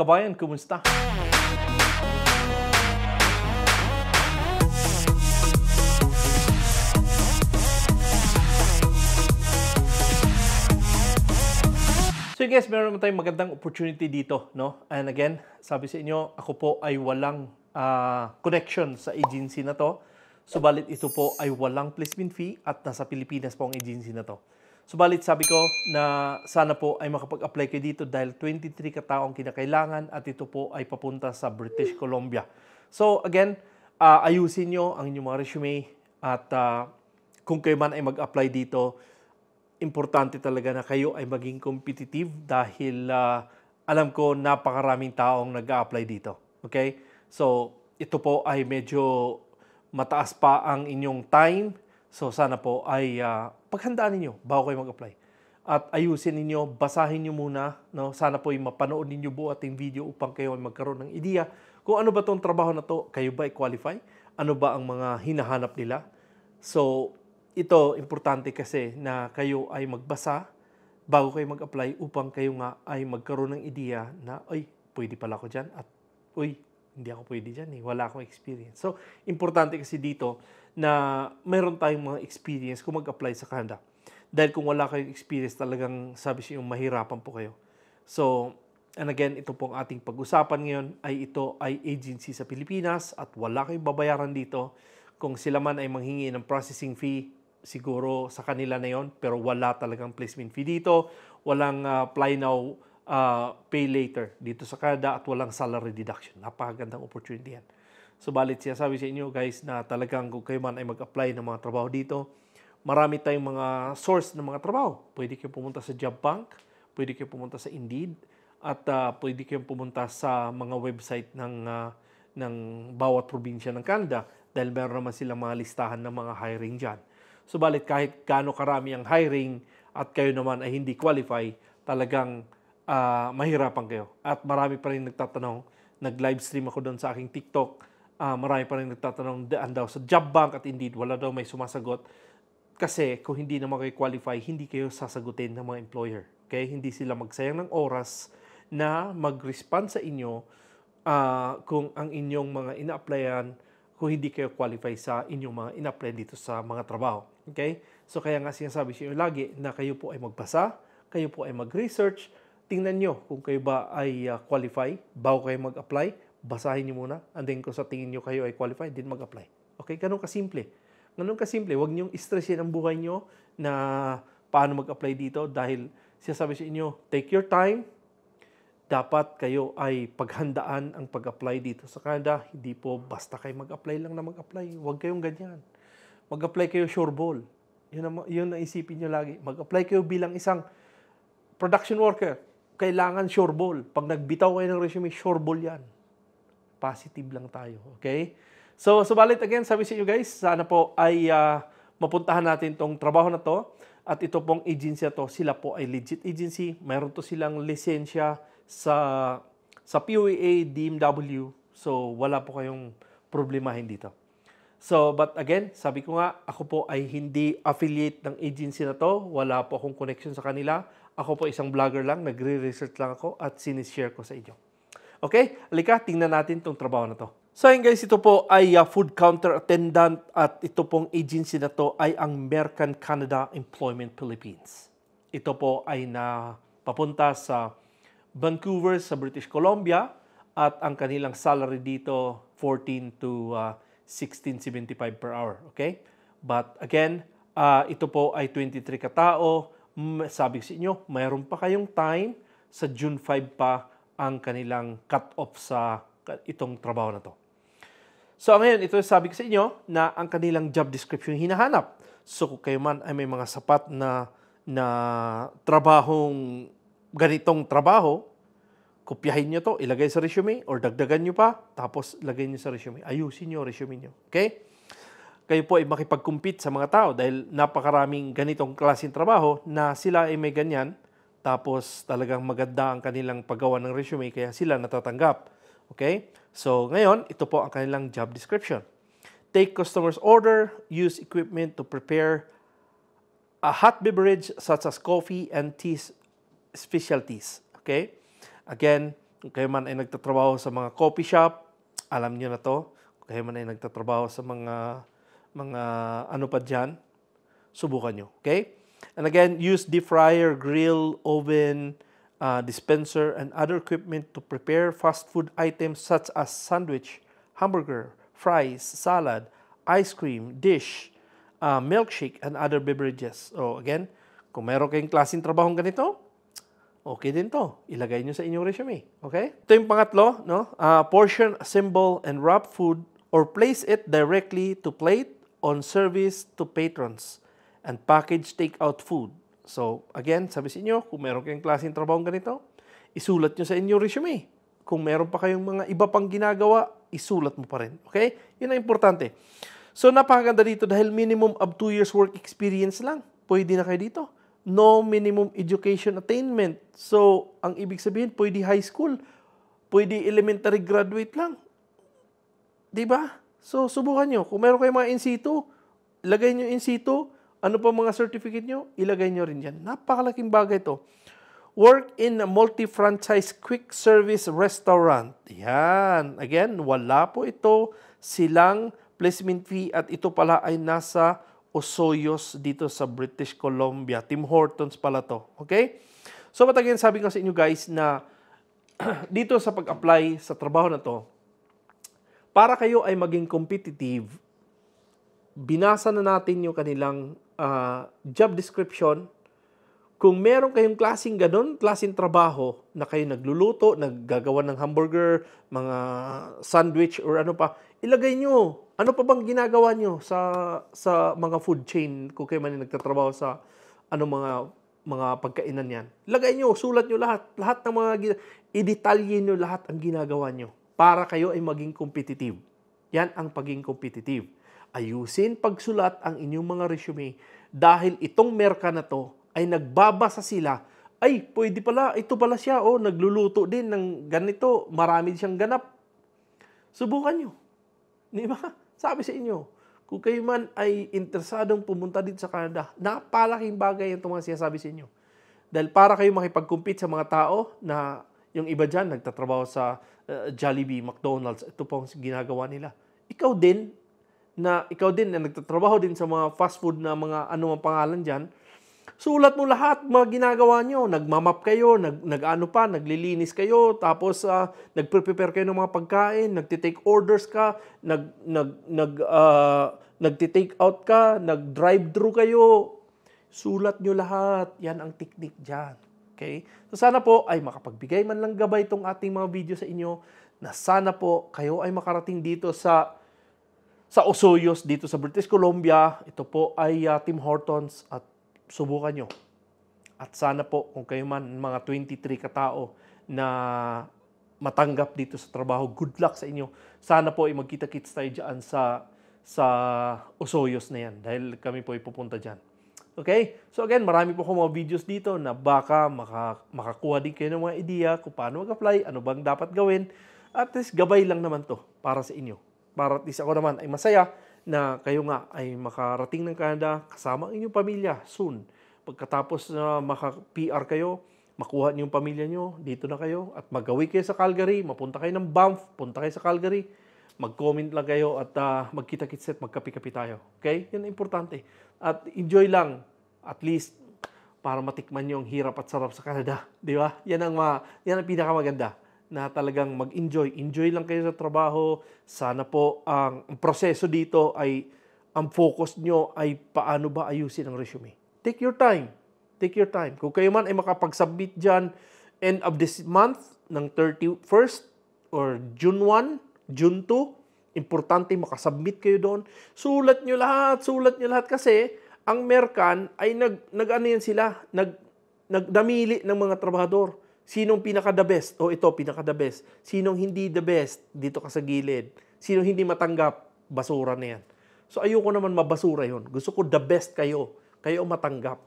Kabayan, kumusta? So guys, meron tayong magandang opportunity dito, no? And again, sabi sa inyo, ako po ay walang uh, connection sa agency na to. Subalit ito po ay walang placement fee at nasa Pilipinas po ang agency na to. Subalit sabi ko na sana po ay makapag-apply kayo dito dahil 23 kataong kinakailangan at ito po ay papunta sa British Columbia. So again, uh, ayusin nyo ang inyong mga resume at uh, kung kayo man ay mag-apply dito, importante talaga na kayo ay maging competitive dahil uh, alam ko napakaraming taong nag-a-apply dito. Okay? So ito po ay medyo mataas pa ang inyong time So sana po ay uh, paghandaan ninyo bago kayo mag-apply. At ayusin ninyo, basahin nyo muna. No? Sana po ay mapanood ninyo buo ating video upang kayo ay magkaroon ng ideya kung ano ba tong trabaho na to, kayo ba ay qualify? Ano ba ang mga hinahanap nila? So, ito, importante kasi na kayo ay magbasa bago kayo mag-apply upang kayo nga ay magkaroon ng ideya na, ay, pwede pala ako dyan at, uy, hindi ako pwede dyan eh, wala akong experience. So, importante kasi dito na meron tayong mga experience kung mag-apply sa Canada. Dahil kung wala kayong experience, talagang sabi siya yung mahirapan po kayo. So, and again, ito pong ating pag-usapan ngayon ay ito ay agency sa Pilipinas at wala kayong babayaran dito. Kung sila man ay manghingi ng processing fee, siguro sa kanila na yon pero wala talagang placement fee dito. Walang uh, now, uh, pay later dito sa Canada at walang salary deduction. Napakagandang opportunity yan. Subalit siya sabi sa inyo guys na talagang kung kayo man ay mag-apply ng mga trabaho dito, marami tayong mga source ng mga trabaho. Pwede kayo pumunta sa Job Bank, pwede kayo pumunta sa Indeed, at uh, pwede kayo pumunta sa mga website ng, uh, ng bawat probinsya ng Canada dahil meron naman silang mga listahan ng mga hiring dyan. Subalit kahit gaano karami ang hiring at kayo naman ay hindi qualify, talagang uh, mahirapan kayo. At marami pa rin nagtatanong, nag livestream ako doon sa aking TikTok, uh, marami pa rin nagtatanong daan daw sa job bank at indeed wala daw may sumasagot kasi kung hindi na kayo qualify, hindi kayo sasagutin ng mga employer. Okay? Hindi sila magsayang ng oras na mag-respond sa inyo uh, kung ang inyong mga ina-applyan kung hindi kayo qualify sa inyong mga ina-apply dito sa mga trabaho. Okay? So kaya nga sinasabi sa inyo lagi na kayo po ay magbasa, kayo po ay mag-research, tingnan nyo kung kayo ba ay uh, qualify bago kayo mag-apply basahin niyo muna, and then kung sa tingin niyo kayo ay qualified, din mag-apply. Okay? Ganun kasimple. Ganun kasimple. Huwag niyong stressin ang buhay niyo na paano mag-apply dito dahil siya sabi sa inyo, take your time. Dapat kayo ay paghandaan ang pag-apply dito sa Canada. Hindi po basta kayo mag-apply lang na mag-apply. Huwag kayong ganyan. Mag-apply kayo sure ball. Yun ang, yun ang isipin nyo lagi. Mag-apply kayo bilang isang production worker. Kailangan sure ball. Pag nagbitaw kayo ng resume, sure ball yan. Positive lang tayo. Okay? So, subalit again, sabi sa inyo guys, sana po ay uh, mapuntahan natin tong trabaho na to. At ito pong agency to, sila po ay legit agency. Mayroon to silang lisensya sa sa PUA DMW. So, wala po kayong problemahin dito. So, but again, sabi ko nga, ako po ay hindi affiliate ng agency na to. Wala po akong connection sa kanila. Ako po isang vlogger lang, nagre-research lang ako at sinishare ko sa inyo. Okay? Halika, tingnan natin itong trabaho na to. So ayun guys, ito po ay uh, food counter attendant at ito pong agency na to ay ang Mercan Canada Employment Philippines. Ito po ay na papunta sa Vancouver sa British Columbia at ang kanilang salary dito 14 to uh, 16.75 per hour, okay? But again, uh, ito po ay 23 katao. Sabi sa inyo, mayroon pa kayong time sa June 5 pa ang kanilang cut-off sa itong trabaho na to. So ngayon, ito sabi ko sa inyo na ang kanilang job description hinahanap. So kung kayo man ay may mga sapat na, na trabahong, ganitong trabaho, kopyahin nyo to, ilagay sa resume or dagdagan nyo pa, tapos lagay nyo sa resume. Ayusin nyo resume nyo. Okay? Kayo po ay makipag-compete sa mga tao dahil napakaraming ganitong klaseng trabaho na sila ay may ganyan tapos talagang maganda ang kanilang paggawa ng resume kaya sila natatanggap. Okay? So ngayon, ito po ang kanilang job description. Take customer's order, use equipment to prepare a hot beverage such as coffee and tea specialties. Okay? Again, kung kayo man ay nagtatrabaho sa mga coffee shop, alam niyo na to. Kung kayo man ay nagtatrabaho sa mga mga ano pa diyan, subukan niyo. Okay? And again, use deep fryer, grill, oven, uh, dispenser, and other equipment to prepare fast food items such as sandwich, hamburger, fries, salad, ice cream, dish, uh, milkshake, and other beverages. So again, kung meron kayong klaseng trabahong ganito, okay din to. Ilagay nyo sa inyong resume. Okay? Ito yung pangatlo, no? Uh, portion, assemble, and wrap food or place it directly to plate on service to patrons and packaged takeout food. So, again, sabi sa inyo, kung meron kayong klaseng trabaho ganito, isulat nyo sa inyong resume. Kung meron pa kayong mga iba pang ginagawa, isulat mo pa rin. Okay? Yun ang importante. So, napakaganda dito dahil minimum of 2 years work experience lang. Pwede na kayo dito. No minimum education attainment. So, ang ibig sabihin, pwede high school. Pwede elementary graduate lang. ba? Diba? So, subukan nyo. Kung meron kayong mga in situ, lagay nyo in situ ano pa mga certificate nyo? Ilagay nyo rin yan. Napakalaking bagay to. Work in a multi-franchise quick service restaurant. Yan. Again, wala po ito silang placement fee at ito pala ay nasa Osoyos dito sa British Columbia. Tim Hortons pala to. Okay? So, but again, sabi ko sa inyo guys na dito sa pag-apply sa trabaho na to, para kayo ay maging competitive, binasa na natin yung kanilang uh, job description, kung meron kayong klaseng ganun, klaseng trabaho na kayo nagluluto, naggagawa ng hamburger, mga sandwich or ano pa, ilagay nyo. Ano pa bang ginagawa nyo sa, sa mga food chain kung kayo man nagtatrabaho sa ano mga mga pagkainan yan. Lagay nyo, sulat nyo lahat. Lahat ng mga, i-detalye nyo lahat ang ginagawa nyo para kayo ay maging competitive. Yan ang paging competitive ayusin pagsulat ang inyong mga resume dahil itong merka na to ay nagbabasa sila ay pwede pala ito pala siya oh nagluluto din ng ganito marami siyang ganap subukan nyo di ba sabi sa inyo kung kayo man ay interesadong pumunta dito sa Canada napalaking bagay ang mga sinasabi sa inyo dahil para kayo makipag-compete sa mga tao na yung iba dyan nagtatrabaho sa uh, Jollibee, McDonald's, ito po ginagawa nila. Ikaw din na ikaw din na nagtatrabaho din sa mga fast food na mga ano mang pangalan diyan. Sulat mo lahat mga ginagawa nyo. Nagmamap kayo, nag, nag-ano pa, naglilinis kayo, tapos uh, nagpre-prepare kayo ng mga pagkain, nagtitake orders ka, nag, nag, nag, uh, nagtitake out ka, nag-drive-thru kayo. Sulat nyo lahat. Yan ang technique dyan. Okay? So sana po ay makapagbigay man lang gabay itong ating mga video sa inyo na sana po kayo ay makarating dito sa sa Osoyos dito sa British Columbia. Ito po ay uh, Tim Hortons at subukan nyo. At sana po kung kayo man mga 23 katao na matanggap dito sa trabaho, good luck sa inyo. Sana po ay magkita-kits tayo dyan sa, sa Osoyos na yan dahil kami po ay pupunta dyan. Okay? So again, marami po akong mga videos dito na baka maka, makakuha din kayo ng mga ideya kung paano mag-apply, ano bang dapat gawin. At least gabay lang naman to para sa inyo para at least ako naman ay masaya na kayo nga ay makarating ng Canada kasama ang inyong pamilya soon. Pagkatapos na uh, maka-PR kayo, makuha niyo yung pamilya niyo, dito na kayo at magawi kayo sa Calgary, mapunta kayo ng Banff, punta kayo sa Calgary, mag-comment lang kayo at uh, ah, magkita-kitset, magkapi-kapi tayo. Okay? Yan ang importante. At enjoy lang at least para matikman yung hirap at sarap sa Canada. Di ba? Yan ang, ma- yan ang pinakamaganda na talagang mag-enjoy. Enjoy lang kayo sa trabaho. Sana po ang proseso dito ay ang focus nyo ay paano ba ayusin ang resume. Take your time. Take your time. Kung kayo man ay makapagsubmit dyan end of this month ng 31st or June 1, June 2, importante makasubmit kayo doon. Sulat nyo lahat, sulat nyo lahat kasi ang Merkan ay nag, nag ano yan sila, nag, nagdamili ng mga trabahador. Sinong pinaka the best? O ito, pinaka the best. Sinong hindi the best? Dito ka sa gilid. Sinong hindi matanggap? Basura na yan. So ayoko naman mabasura yon. Gusto ko the best kayo. Kayo matanggap.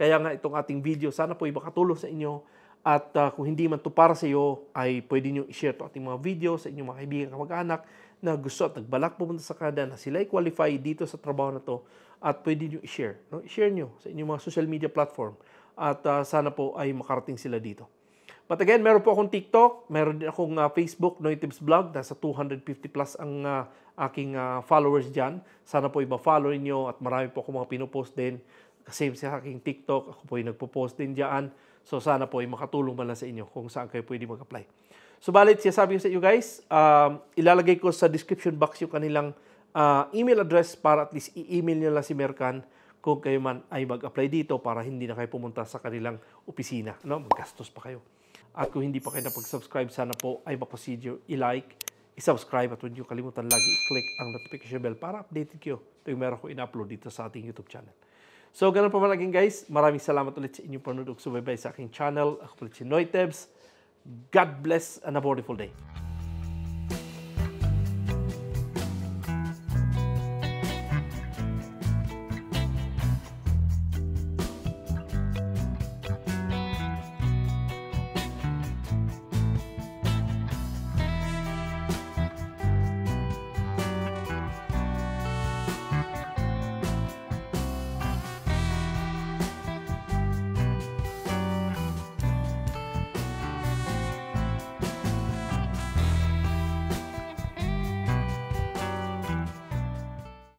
Kaya nga itong ating video, sana po iba katulong sa inyo. At uh, kung hindi man to para sa iyo, ay pwede niyo i-share to ating mga video sa inyong mga kaibigan, kamag-anak na gusto at nagbalak pumunta sa Canada na sila ay qualify dito sa trabaho na to at pwede niyo i-share. No? I-share niyo sa inyong mga social media platform at uh, sana po ay makarating sila dito. But again, meron po akong TikTok, meron din akong uh, Facebook, Noitibs Vlog. Nasa 250 plus ang uh, aking uh, followers dyan. Sana po iba-follow niyo at marami po akong mga pinopost din. Same sa aking TikTok, ako po yung nagpo-post din dyan. So sana po ay makatulong man lang sa inyo kung saan kayo pwede mag-apply. Subalit, so, sinasabi ko sa inyo guys, um, ilalagay ko sa description box yung kanilang uh, email address para at least i-email nyo lang si Merkan kung kayo man ay mag-apply dito para hindi na kayo pumunta sa kanilang opisina. No? Maggastos pa kayo. At kung hindi pa kayo napag-subscribe, sana po ay mapasidyo i-like, i-subscribe at huwag niyo kalimutan lagi i-click ang notification bell para updated kayo tuwing meron ko in-upload dito sa ating YouTube channel. So, ganun pa malaging guys. Maraming salamat ulit sa inyong panunod. Subaybay sa aking channel. Ako ulit si Noitebs. God bless and a wonderful day.